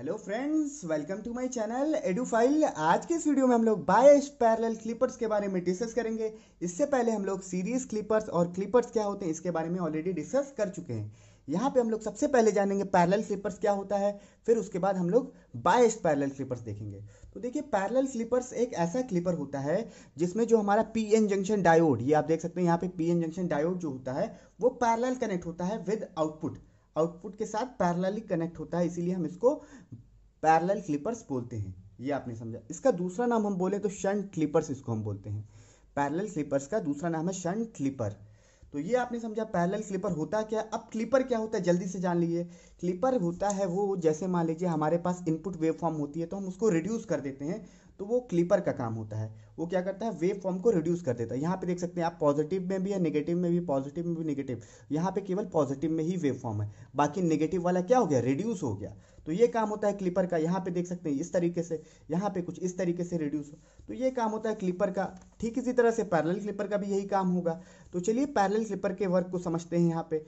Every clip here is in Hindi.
hello friends welcome to my channel file आज के इस वीडियो में हम लोग बायस पैरेलल क्लिपर्स के बारे में डिस्कस करेंगे इससे पहले हम लोग सीरीज क्लिपर्स और क्लिपर्स क्या होते हैं इसके बारे में ऑलरेडी डिस्कस कर चुके हैं यहाँ पे हम लोग सबसे पहले जानेंगे पैरेलल क्लिपर्स क्या होता है फिर उसके बाद हम लोग बायस पैरेलल क्लिपर्स देखेंगे तो देखिए पैरेलल क्लिपर्स एक ऐसा क्लिपर होता है जिसमें जो हमारा पी एन जंक्शन डायोड ये आप देख सकते हैं यहाँ पे पी एन जंक्शन डायोड जो होता है वो पैरेलल कनेक्ट होता है विद आउटपुट आउटपुट के साथ पैरलली कनेक्ट होता है इसीलिए हम इसको पैरल क्लिपर्स बोलते हैं ये आपने समझा इसका दूसरा नाम हम बोले तो शंट क्लिपर्स इसको हम बोलते हैं पैरल क्लिपर्स का दूसरा नाम है शंट क्लिपर तो ये आपने समझा पैरल क्लिपर होता क्या अब क्लिपर क्या होता है जल्दी से जान लीजिए क्लिपर होता है वो जैसे मान लीजिए हमारे पास इनपुट वेव फॉर्म होती है तो हम उसको रिड्यूस कर देते हैं तो वो क्लिपर का काम होता है वो क्या करता है वेव फॉर्म को रिड्यूस कर देता है यहाँ पे देख सकते हैं आप पॉजिटिव में भी है नेगेटिव में भी पॉजिटिव में भी नेगेटिव यहाँ पे केवल पॉजिटिव में ही वेव फॉर्म है बाकी नेगेटिव वाला क्या हो गया रिड्यूस हो गया तो ये काम होता है क्लिपर का यहाँ पे देख सकते हैं इस तरीके से यहाँ पे कुछ इस तरीके से रिड्यूस हो तो ये काम होता है क्लिपर का ठीक इसी तरह से पैरल क्लिपर का भी यही काम होगा तो चलिए पैरल क्लिपर के वर्क को समझते हैं यहाँ पे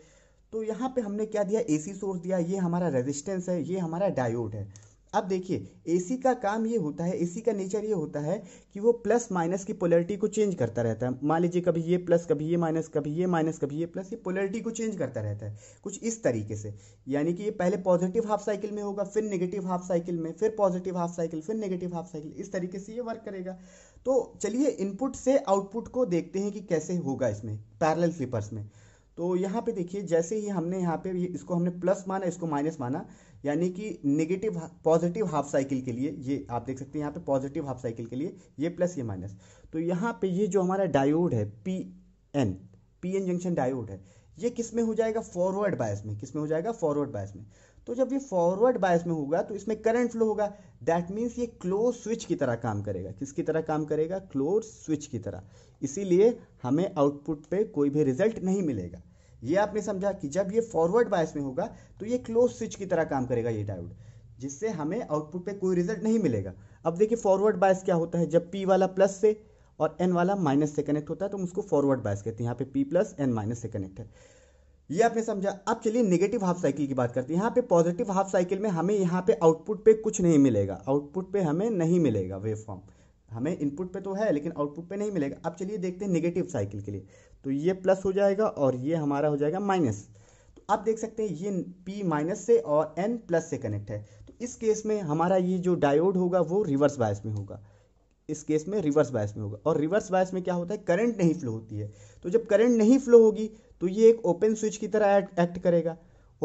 तो यहाँ पे हमने क्या दिया एसी सोर्स दिया ये हमारा रेजिस्टेंस है ये हमारा डायोड है अब देखिए एसी का काम ये होता है एसी का नेचर ये होता है कि वो प्लस माइनस की पोलरिटी को चेंज करता रहता है मान लीजिए कभी ये प्लस कभी ये माइनस कभी ये माइनस कभी ये प्लस ये पोलरिटी को चेंज करता रहता है कुछ इस तरीके से यानी कि ये पहले पॉजिटिव हाफ साइकिल में होगा फिर नेगेटिव हाफ साइकिल में फिर पॉजिटिव हाफ साइकिल फिर नेगेटिव हाफ साइकिल इस तरीके से ये वर्क करेगा तो चलिए इनपुट से आउटपुट को देखते हैं कि कैसे होगा इसमें पैरल स्लीपर्स में तो यहाँ पे देखिए जैसे ही हमने यहाँ पे इसको हमने प्लस माना इसको माइनस माना यानी कि नेगेटिव पॉजिटिव हाफ साइकिल के लिए ये आप देख सकते हैं यहाँ पे पॉजिटिव हाफ साइकिल के लिए ये प्लस ये माइनस तो यहाँ पे ये जो हमारा डायोड है P N P N junction diode है ये किस में हो जाएगा फॉरवर्ड बायस में किस में हो जाएगा फॉरवर्ड बायस में तो जब ये फॉरवर्ड बायस में होगा तो इसमें करंट फ्लो होगा दैट मीन्स ये क्लोज स्विच की तरह काम करेगा किसकी तरह काम करेगा क्लोज स्विच की तरह इसीलिए हमें आउटपुट पे कोई भी रिजल्ट नहीं मिलेगा ये आपने समझा कि जब ये फॉरवर्ड बायस में होगा तो ये क्लोज स्विच की तरह काम करेगा ये डायोड जिससे हमें आउटपुट पे कोई रिजल्ट नहीं मिलेगा अब देखिए फॉरवर्ड बायस क्या होता है जब पी वाला प्लस से और एन वाला माइनस से कनेक्ट होता है तो हम उसको फॉरवर्ड बायस कहते हैं यहाँ पे पी प्लस एन माइनस से कनेक्ट है ये आपने समझा अब चलिए नेगेटिव हाफ साइकिल की बात करते हैं यहाँ पे पॉजिटिव हाफ साइकिल में हमें यहाँ पे आउटपुट पे कुछ नहीं मिलेगा आउटपुट पे हमें नहीं मिलेगा वेव फॉर्म हमें इनपुट पे तो है लेकिन आउटपुट पे नहीं मिलेगा अब चलिए देखते हैं नेगेटिव साइकिल के लिए तो ये प्लस हो जाएगा और ये हमारा हो जाएगा माइनस तो आप देख सकते हैं ये पी माइनस से और एन प्लस से कनेक्ट है तो इस केस में हमारा ये जो डायोड होगा वो रिवर्स बायस में होगा इस केस में रिवर्स बायस में होगा और रिवर्स बायस में क्या होता है करंट नहीं फ्लो होती है तो जब करंट नहीं फ्लो होगी तो ये एक ओपन स्विच की तरह एक्ट करेगा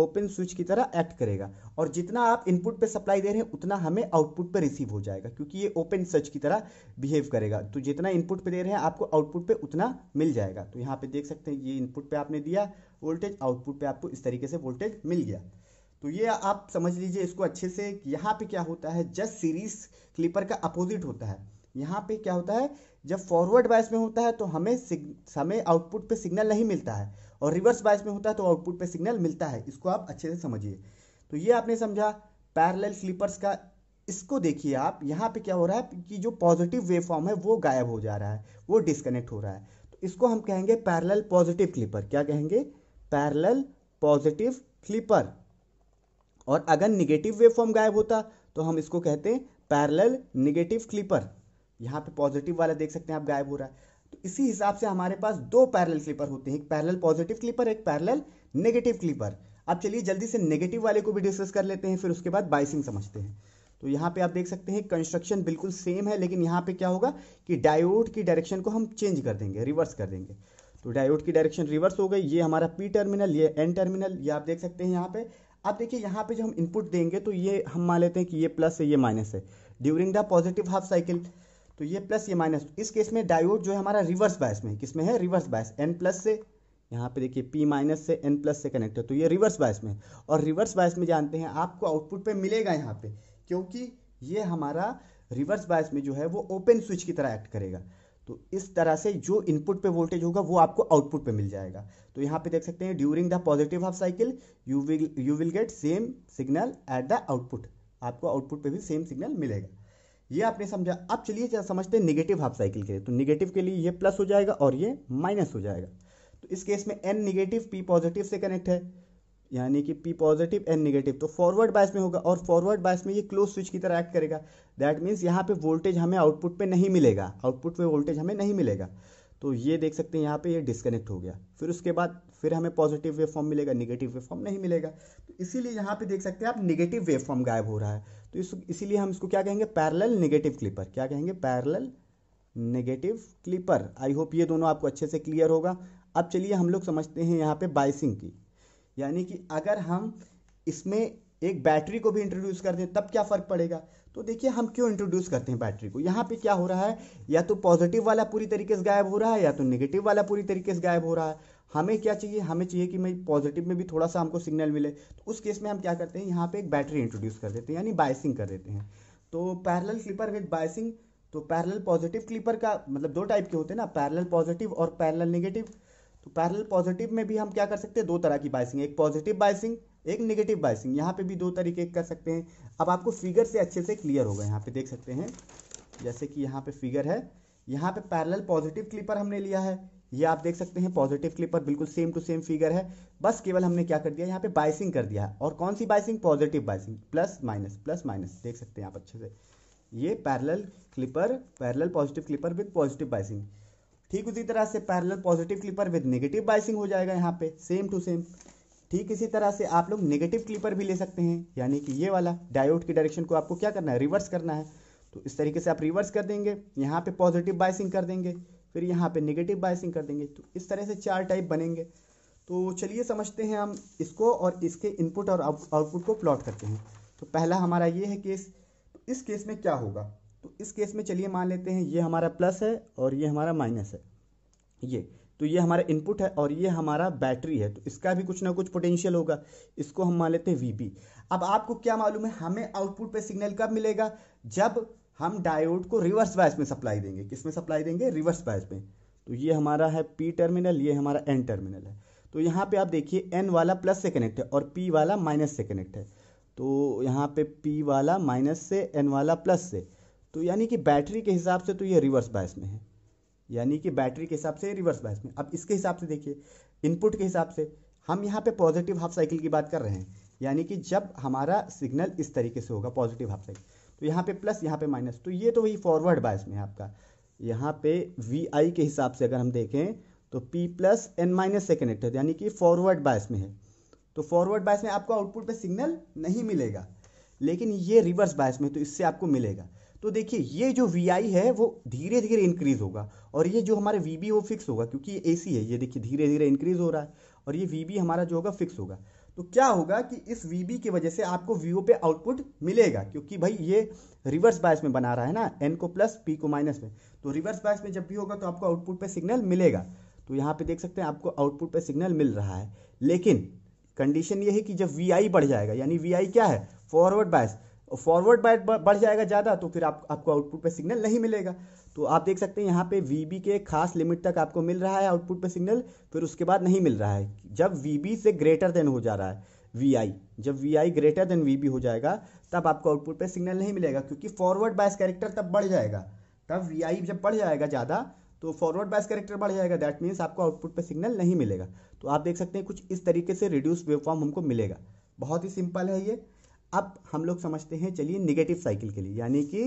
ओपन स्विच की तरह एक्ट करेगा और जितना आप इनपुट पे सप्लाई दे रहे हैं उतना हमें आउटपुट पे रिसीव हो जाएगा क्योंकि ये ओपन स्विच की तरह बिहेव करेगा तो जितना इनपुट पे दे रहे हैं आपको आउटपुट पे उतना मिल जाएगा तो यहाँ पे देख सकते हैं ये इनपुट पे आपने दिया वोल्टेज आउटपुट पे आपको इस तरीके से वोल्टेज मिल गया तो ये आप समझ लीजिए इसको अच्छे से यहाँ पे क्या होता है जस्ट सीरीज क्लिपर का अपोजिट होता है यहाँ पे क्या होता है जब फॉरवर्ड बायस में होता है तो हमें हमें आउटपुट पे सिग्नल नहीं मिलता है और रिवर्स बायस में होता है तो आउटपुट पे सिग्नल मिलता है इसको आप अच्छे से समझिए तो ये आपने समझा पैरेलल स्लीपर्स का इसको देखिए आप यहाँ पे क्या हो रहा है कि जो पॉजिटिव वेव फॉर्म है वो गायब हो जा रहा है वो डिस्कनेक्ट हो रहा है तो इसको हम कहेंगे पैरल पॉजिटिव क्लीपर क्या कहेंगे पैरल पॉजिटिव क्लीपर और अगर निगेटिव वेव फॉर्म गायब होता तो हम इसको कहते हैं पैरल निगेटिव क्लीपर यहाँ पे पॉजिटिव वाला देख सकते हैं आप गायब हो रहा है तो इसी हिसाब से हमारे पास दो पैरल क्लिपर होते हैं एक पैरल पॉजिटिव क्लिपर एक पैरल नेगेटिव क्लिपर अब चलिए जल्दी से नेगेटिव वाले को भी डिस्कस कर लेते हैं फिर उसके बाद बाइसिंग समझते हैं तो यहाँ पे आप देख सकते हैं कंस्ट्रक्शन बिल्कुल सेम है लेकिन यहाँ पे क्या होगा कि डायोड की डायरेक्शन को हम चेंज कर देंगे रिवर्स कर देंगे तो डायोड की डायरेक्शन रिवर्स हो गई ये हमारा पी टर्मिनल ये एन टर्मिनल ये आप देख सकते हैं यहाँ पे आप देखिए यहाँ पे जो हम इनपुट देंगे तो ये हम मान लेते हैं कि ये प्लस है ये माइनस है during the positive half cycle तो ये प्लस ये माइनस इस केस में डायोड जो है हमारा रिवर्स बायस में किस में है रिवर्स बायस एन प्लस से यहाँ पे देखिए पी माइनस से एन प्लस से कनेक्ट है तो ये रिवर्स बायस में और रिवर्स बायस में जानते हैं आपको आउटपुट पे मिलेगा यहाँ पे क्योंकि ये हमारा रिवर्स बायस में जो है वो ओपन स्विच की तरह एक्ट करेगा तो इस तरह से जो इनपुट पे वोल्टेज होगा वो आपको आउटपुट पे मिल जाएगा तो यहाँ पे देख सकते हैं during the positive half cycle you will you will get same signal at the output आपको आउटपुट पे भी सेम सिग्नल मिलेगा ये आपने समझा अब चलिए समझते हैं निगेटिव हाफ साइकिल के लिए तो निगेटिव के लिए ये प्लस हो जाएगा और ये माइनस हो जाएगा तो इस केस में एन निगेटिव पी पॉजिटिव से कनेक्ट है यानी कि पी पॉजिटिव एन निगेटिव तो फॉरवर्ड बायस में होगा और फॉरवर्ड बायस में ये क्लोज स्विच की तरह एक्ट करेगा दैट मीन्स यहाँ पे वोल्टेज हमें आउटपुट पे नहीं मिलेगा आउटपुट पे वोल्टेज हमें नहीं मिलेगा तो ये देख सकते हैं यहाँ पे ये डिस्कनेक्ट हो गया फिर उसके बाद फिर हमें पॉजिटिव वेव फॉर्म मिलेगा निगेटिव वेव फॉर्म नहीं मिलेगा तो इसीलिए यहाँ पे देख सकते हैं आप निगेटिव वेव फॉर्म गायब हो रहा है तो इस इसीलिए हम इसको क्या कहेंगे पैरल निगेटिव क्लिपर क्या कहेंगे parallel negative clipper I hope ये दोनों आपको अच्छे से क्लियर होगा अब चलिए हम लोग समझते हैं यहाँ पे बाइसिंग की यानी कि अगर हम इसमें एक बैटरी को भी इंट्रोड्यूस कर दें तब क्या फ़र्क पड़ेगा तो देखिए हम क्यों इंट्रोड्यूस करते हैं बैटरी को यहाँ पे क्या हो रहा है या तो पॉजिटिव वाला पूरी तरीके से गायब हो रहा है या तो नेगेटिव वाला पूरी तरीके से गायब हो रहा है हमें क्या चाहिए हमें चाहिए कि मैं पॉजिटिव में भी थोड़ा सा हमको सिग्नल मिले तो उस केस में हम क्या करते हैं यहाँ पे एक बैटरी इंट्रोड्यूस कर देते हैं यानी बाइसिंग कर देते हैं तो पैरेलल क्लिपर विद बाइसिंग तो पैरेलल पॉजिटिव क्लिपर का मतलब दो टाइप के होते हैं ना पैरेलल पॉजिटिव और पैरेलल नेगेटिव तो पैरेलल पॉजिटिव में भी हम क्या कर सकते हैं दो तरह की बाइसिंग एक पॉजिटिव बाइसिंग एक नेगेटिव बाइसिंग यहाँ पे भी दो तरीके कर सकते हैं अब आपको फिगर से अच्छे से क्लियर होगा यहाँ पे देख सकते हैं जैसे कि यहाँ पे फिगर है यहाँ पे पैरेलल पॉजिटिव क्लिपर हमने लिया है ये आप देख सकते हैं पॉजिटिव क्लिप पर बिल्कुल सेम टू सेम फिगर है बस केवल हमने क्या कर दिया यहाँ पे बाइसिंग कर दिया और कौन सी biasing positive biasing plus minus plus minus देख सकते हैं आप अच्छे से ये parallel clipper parallel positive clipper with positive biasing ठीक उसी तरह से parallel positive clipper with negative biasing हो जाएगा यहाँ पे सेम टू सेम ठीक इसी तरह से आप लोग नेगेटिव क्लिपर भी ले सकते हैं यानी कि ये वाला डायोड की डायरेक्शन को आपको क्या करना है रिवर्स करना है तो इस तरीके से आप रिवर्स कर देंगे यहाँ पे पॉजिटिव बाइसिंग कर देंगे फिर यहाँ पे नेगेटिव बायसिंग कर देंगे तो इस तरह से चार टाइप बनेंगे तो चलिए समझते हैं हम इसको और इसके इनपुट और आउटपुट को प्लॉट करते हैं तो पहला हमारा ये है केस तो इस केस में क्या होगा तो इस केस में चलिए मान लेते हैं ये हमारा प्लस है और ये हमारा माइनस है ये तो ये हमारा इनपुट है और ये हमारा बैटरी है तो इसका भी कुछ ना कुछ पोटेंशियल होगा इसको हम मान लेते हैं वी अब आपको क्या मालूम है हमें आउटपुट पे सिग्नल कब मिलेगा जब हम डायोड को रिवर्स बायस में सप्लाई देंगे किस में सप्लाई देंगे रिवर्स बायस में तो ये हमारा है पी टर्मिनल ये हमारा एन टर्मिनल है तो यहाँ पे आप देखिए एन वाला प्लस से कनेक्ट है और पी वाला माइनस से कनेक्ट है तो यहाँ पे पी वाला माइनस से एन वाला प्लस से तो यानी कि बैटरी के हिसाब से तो ये रिवर्स बायस में है यानी कि बैटरी के हिसाब से रिवर्स बायस में अब इसके हिसाब से देखिए इनपुट के हिसाब से हम यहाँ पे पॉजिटिव हाफ साइकिल की बात कर रहे हैं यानी कि जब हमारा सिग्नल इस तरीके से होगा पॉजिटिव हाफ साइकिल तो यहाँ पे प्लस यहाँ पे माइनस तो ये तो वही फॉरवर्ड बायस में है आपका यहाँ पे वी आई के हिसाब से अगर हम देखें तो पी प्लस एन माइनस से कनेक्टेड यानी कि फॉरवर्ड बायस में है तो फॉरवर्ड बायस में आपको आउटपुट पे सिग्नल नहीं मिलेगा लेकिन ये रिवर्स बायस में तो इससे आपको मिलेगा तो देखिए ये जो वी आई है वो धीरे धीरे इंक्रीज होगा और ये जो हमारे वी बी वो फिक्स होगा क्योंकि ए सी है ये देखिए धीरे धीरे इंक्रीज हो रहा है और ये वी बी हमारा जो होगा फिक्स होगा तो क्या होगा कि इस वी की वजह से आपको वी पे आउटपुट मिलेगा क्योंकि भाई ये रिवर्स बायस में बना रहा है ना एन को प्लस पी को माइनस में तो रिवर्स बायस में जब भी होगा तो आपको आउटपुट पे सिग्नल मिलेगा तो यहाँ पे देख सकते हैं आपको आउटपुट पे सिग्नल मिल रहा है लेकिन कंडीशन ये है कि जब वी बढ़ जाएगा यानी वी क्या है फॉरवर्ड बायस फॉरवर्ड बायस बढ़ जाएगा ज़्यादा तो फिर आप, आपको आउटपुट पर सिग्नल नहीं मिलेगा तो आप देख सकते हैं यहाँ पे वी के खास लिमिट तक आपको मिल रहा है आउटपुट पे सिग्नल फिर उसके बाद नहीं मिल रहा है जब वी से ग्रेटर देन हो जा रहा है वी आई जब V I greater than V हो जाएगा तब आपको आउटपुट पे सिग्नल नहीं मिलेगा क्योंकि फॉरवर्ड बायस कैरेक्टर तब बढ़ जाएगा तब वी आई जब बढ़ जाएगा ज़्यादा तो फॉरवर्ड बायस कैरेक्टर बढ़ जाएगा दैट मीन्स आपको आउटपुट पे सिग्नल नहीं मिलेगा तो आप देख सकते हैं कुछ इस तरीके से रिड्यूस वेवफॉर्म हमको मिलेगा बहुत ही सिंपल है ये अब हम लोग समझते हैं चलिए निगेटिव साइकिल के लिए यानी कि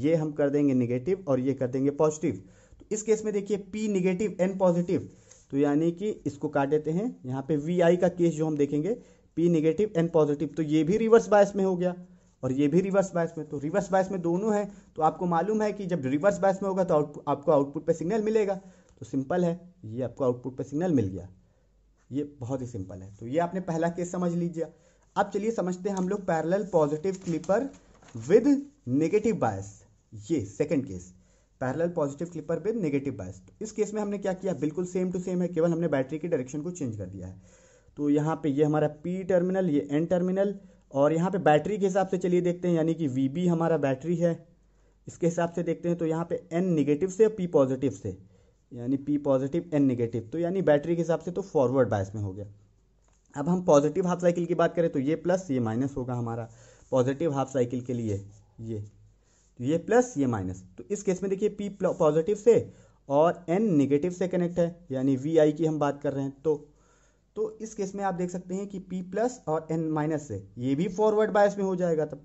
ये हम कर देंगे निगेटिव और ये कर देंगे पॉजिटिव तो इस केस में देखिए पी निगेटिव एन पॉजिटिव तो यानी कि इसको काट देते हैं यहाँ पे वी आई का केस जो हम देखेंगे पी निगेटिव एन पॉजिटिव तो ये भी रिवर्स बायस में हो गया और ये भी रिवर्स बायस में तो रिवर्स बायस में दोनों है तो आपको मालूम है कि जब रिवर्स बायस में होगा तो आउट, आपको आउटपुट पर सिग्नल मिलेगा तो सिंपल है ये आपको आउटपुट पर सिग्नल मिल गया ये बहुत ही सिंपल है तो ये आपने पहला केस समझ लीजिए अब चलिए समझते हैं हम लोग parallel positive clipper with negative bias ये second case parallel positive clipper with negative bias तो इस केस में हमने क्या किया बिल्कुल सेम टू सेम है केवल हमने बैटरी की डायरेक्शन को चेंज कर दिया है तो यहाँ पे ये हमारा पी टर्मिनल ये एन टर्मिनल और यहाँ पे बैटरी के हिसाब से चलिए देखते हैं यानी कि वी हमारा बैटरी है इसके हिसाब से देखते हैं तो यहाँ पे एन निगेटिव से पी पॉजिटिव से यानी पी पॉजिटिव एन निगेटिव तो यानी बैटरी के हिसाब से तो फॉरवर्ड बायस में हो गया अब हम पॉजिटिव हाफ साइकिल की बात करें तो ये प्लस ये माइनस होगा हमारा पॉजिटिव हाफ साइकिल के लिए ये ये प्लस ये माइनस तो इस केस में देखिए पी पॉजिटिव से और एन निगेटिव से कनेक्ट है यानी वी आई की हम बात कर रहे हैं तो तो इस केस में आप देख सकते हैं कि पी प्लस और एन माइनस से ये भी फॉरवर्ड बायस में हो जाएगा तब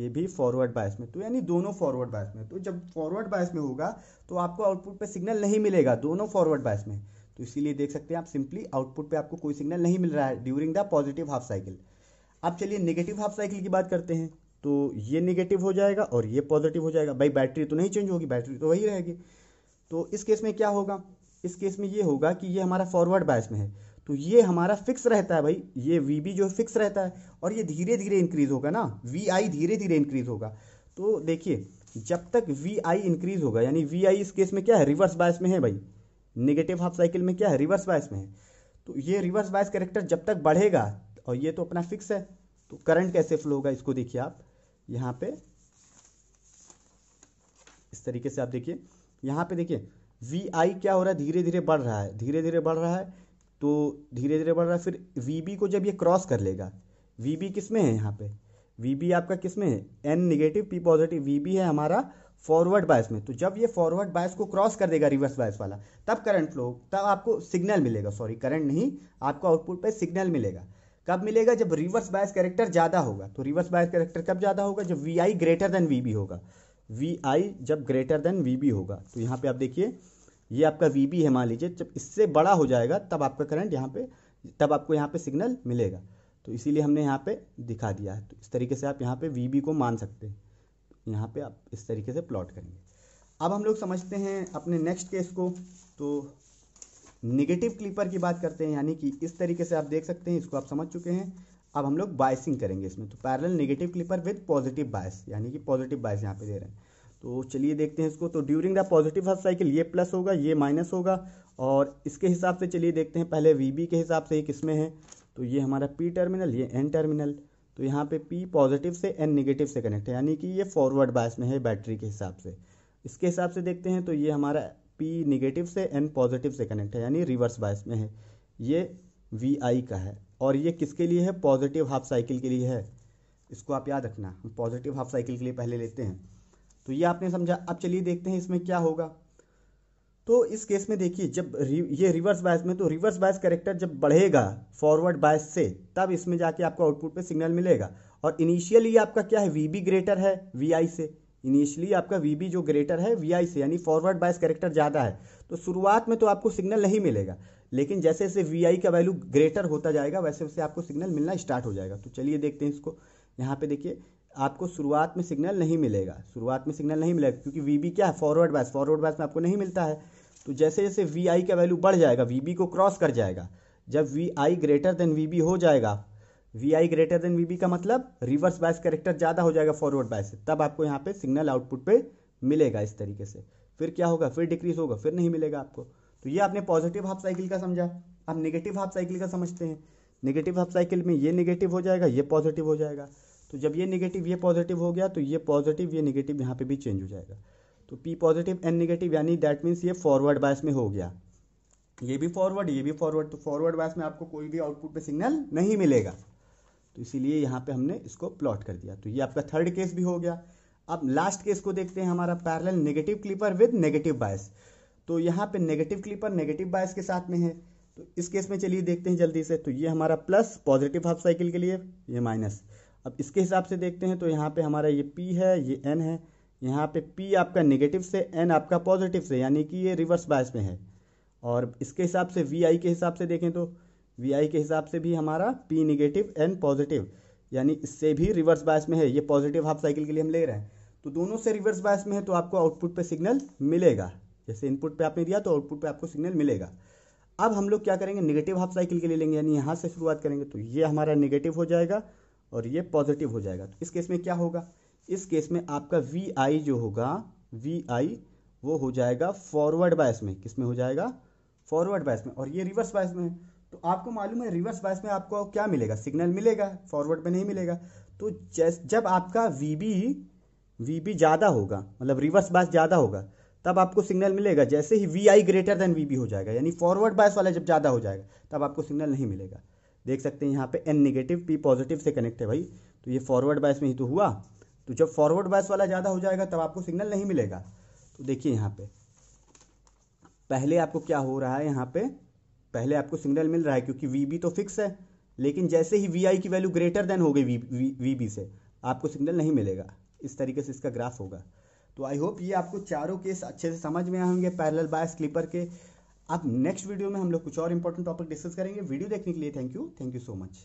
ये भी फॉरवर्ड बायस में तो यानी दोनों फॉरवर्ड बायस में तो जब फॉरवर्ड बायस में होगा तो आपको आउटपुट पे सिग्नल नहीं मिलेगा दोनों फॉरवर्ड बायस में तो इसीलिए देख सकते हैं आप सिंपली आउटपुट पे आपको कोई सिग्नल नहीं मिल रहा है during the positive half cycle अब चलिए नेगेटिव हाफ साइकिल की बात करते हैं तो ये निगेटिव हो जाएगा और ये पॉजिटिव हो जाएगा भाई बैटरी तो नहीं चेंज होगी बैटरी तो वही रहेगी तो इस केस में क्या होगा इस केस में ये होगा कि ये हमारा फॉरवर्ड बायस में है तो ये हमारा फिक्स रहता है भाई ये वी बी जो है फिक्स रहता है और ये धीरे धीरे इंक्रीज होगा ना वी आई धीरे धीरे इंक्रीज होगा तो देखिए जब तक वी आई इंक्रीज होगा यानी वी आई इस केस में क्या है रिवर्स बायस में है भाई नेगेटिव हाफ साइकिल में क्या है रिवर्स बायस में है तो ये रिवर्स बायस कैरेक्टर जब तक बढ़ेगा और ये तो अपना फिक्स है तो करंट कैसे फ्लो होगा इसको देखिए आप यहाँ पे इस तरीके से आप देखिए यहाँ पे देखिए वी आई क्या हो रहा है धीरे धीरे बढ़ रहा है धीरे धीरे बढ़ रहा है तो धीरे धीरे बढ़ रहा है फिर वी बी को जब ये क्रॉस कर लेगा वी बी किस में है यहाँ पे वी बी आपका किस में है N negative P positive V B है हमारा फॉरवर्ड बायस में तो जब ये फॉरवर्ड बायस को क्रॉस कर देगा रिवर्स बायस वाला तब करंट फ्लो तब आपको सिग्नल मिलेगा सॉरी करंट नहीं आपको आउटपुट पे सिग्नल मिलेगा कब मिलेगा जब रिवर्स बायस कैरेक्टर ज़्यादा होगा तो रिवर्स बायस कैरेक्टर कब ज़्यादा होगा जब V I greater than V B होगा वी आई जब ग्रेटर देन वी बी होगा तो यहाँ पे आप देखिए ये आपका वी बी है मान लीजिए जब इससे बड़ा हो जाएगा तब आपका करंट यहाँ पे तब आपको यहाँ पे सिग्नल मिलेगा तो इसीलिए हमने यहाँ पे दिखा दिया है तो इस तरीके से आप यहाँ पे वी बी को मान सकते हैं यहाँ पे आप इस तरीके से प्लॉट करेंगे अब हम लोग समझते हैं अपने नेक्स्ट केस को तो निगेटिव क्लिपर की बात करते हैं यानी कि इस तरीके से आप देख सकते हैं इसको आप समझ चुके हैं अब हम लोग बायसिंग करेंगे इसमें तो parallel negative clipper with positive bias यानी कि पॉजिटिव बायस यहाँ पे दे रहे हैं तो चलिए देखते हैं इसको तो during the positive half cycle ये प्लस होगा ये माइनस होगा और इसके हिसाब से चलिए देखते हैं पहले वी के हिसाब से ये किसमें है तो ये हमारा पी टर्मिनल ये एन टर्मिनल तो यहाँ पे पी पॉजिटिव से एन नेगेटिव से कनेक्ट है यानी कि ये फॉरवर्ड बायस में है बैटरी के हिसाब से इसके हिसाब से देखते हैं तो ये हमारा पी निगेटिव से एन पॉजिटिव से कनेक्ट है यानी रिवर्स बायस में है ये वी आई का है और ये किसके लिए है पॉजिटिव हाफ साइकिल के लिए है इसको आप याद रखना हम पॉजिटिव हाफ साइकिल के लिए पहले लेते हैं तो ये आपने समझा अब चलिए देखते हैं इसमें क्या होगा तो इस केस में देखिए जब ये रिवर्स बायस में तो रिवर्स बायस करेक्टर जब बढ़ेगा फॉरवर्ड बायस से तब इसमें जाके आपको आउटपुट पे सिग्नल मिलेगा और इनिशियली आपका क्या है वी बी ग्रेटर है वी आई से इनिशियली आपका वी जो ग्रेटर है वी से यानी फॉरवर्ड बायस करेक्टर ज़्यादा है तो शुरुआत में तो आपको सिग्नल नहीं मिलेगा लेकिन जैसे जैसे वी का वैल्यू ग्रेटर होता जाएगा वैसे वैसे आपको सिग्नल मिलना स्टार्ट हो जाएगा तो चलिए देखते हैं इसको यहाँ पे देखिए आपको शुरुआत में सिग्नल नहीं मिलेगा शुरुआत में सिग्नल नहीं मिलेगा क्योंकि वी क्या है फॉरवर्ड बायस फॉरवर्ड बायस में आपको नहीं मिलता है तो जैसे जैसे वी का वैल्यू बढ़ जाएगा वी को क्रॉस कर जाएगा जब V I greater than V हो जाएगा V I greater than V B का मतलब रिवर्स बायस करेक्टर ज़्यादा हो जाएगा फॉरवर्ड बायस से तब आपको यहाँ पे सिग्नल आउटपुट पे मिलेगा इस तरीके से फिर क्या होगा फिर डिक्रीज होगा फिर नहीं मिलेगा आपको तो ये आपने पॉजिटिव हाफ साइकिल का समझा आप नेगेटिव हाफ साइकिल का समझते हैं नेगेटिव हाफ साइकिल में ये नेगेटिव हो जाएगा ये पॉजिटिव हो जाएगा तो जब ये नेगेटिव ये पॉजिटिव हो गया तो ये पॉजिटिव ये नेगेटिव यहाँ पे भी चेंज हो जाएगा तो पी पॉजिटिव एन नेगेटिव यानी दैट मीन्स ये फॉरवर्ड बायस में हो गया ये भी फॉरवर्ड ये भी फॉरवर्ड तो फॉरवर्ड बायस में आपको कोई भी आउटपुट पे सिग्नल नहीं मिलेगा तो इसीलिए यहाँ पे हमने इसको प्लॉट कर दिया तो ये आपका थर्ड केस भी हो गया अब लास्ट केस को देखते हैं हमारा parallel negative clipper with negative bias तो यहाँ पे नेगेटिव क्लिपर नेगेटिव बायस के साथ में है तो इस केस में चलिए देखते हैं जल्दी से तो ये हमारा प्लस पॉजिटिव हाफ साइकिल के लिए ये माइनस अब इसके हिसाब से देखते हैं तो यहाँ पे हमारा ये पी है ये एन है यहाँ पे पी आपका नेगेटिव से एन आपका पॉजिटिव से यानी कि ये रिवर्स बायस में है और इसके हिसाब से वी आई के हिसाब से देखें तो वी आई के हिसाब से भी हमारा पी निगेटिव एन पॉजिटिव यानी इससे भी रिवर्स बायस में है ये पॉजिटिव हाफ साइकिल के लिए हम ले रहे हैं तो दोनों से रिवर्स बायस में है तो आपको आउटपुट पे सिग्नल मिलेगा जैसे इनपुट पे आपने दिया तो आउटपुट पे आपको सिग्नल मिलेगा अब हम लोग क्या करेंगे निगेटिव हाफ साइकिल के लिए लेंगे यानी यहाँ से शुरुआत करेंगे तो ये हमारा निगेटिव हो जाएगा और ये पॉजिटिव हो जाएगा तो इस केस में क्या होगा इस केस में आपका वी आई जो होगा वी आई वो हो जाएगा फॉरवर्ड बायस में किस में हो जाएगा फॉरवर्ड बायस में और ये रिवर्स बायस में है तो आपको मालूम है रिवर्स बायस में आपको क्या मिलेगा सिग्नल मिलेगा फॉरवर्ड में नहीं मिलेगा तो जब आपका वीबी वीबी ज़्यादा होगा मतलब रिवर्स बायस ज़्यादा होगा तब आपको सिग्नल मिलेगा जैसे ही V I greater than V B हो जाएगा यानी फॉरवर्ड बायस वाला जब ज़्यादा हो जाएगा तब आपको सिग्नल नहीं मिलेगा देख सकते हैं यहाँ पे एन नेगेटिव पी पॉजिटिव से कनेक्ट है भाई तो ये फॉरवर्ड बायस में ही तो हुआ तो जब फॉरवर्ड बायस वाला ज़्यादा हो जाएगा तब आपको सिग्नल नहीं मिलेगा तो देखिए यहाँ पे पहले आपको क्या हो रहा है यहाँ पे पहले आपको सिग्नल मिल रहा है क्योंकि वी तो फिक्स है लेकिन जैसे ही वी की वैल्यू ग्रेटर देन हो गई वी वी से आपको सिग्नल नहीं मिलेगा इस तरीके से इसका ग्राफ होगा तो आई होप ये आपको चारों केस अच्छे से समझ में आएंगे पैरेलल बायस क्लिपर के अब नेक्स्ट वीडियो में हम लोग कुछ और इंपॉर्टेंट टॉपिक डिस्कस करेंगे वीडियो देखने के लिए thank you thank you so much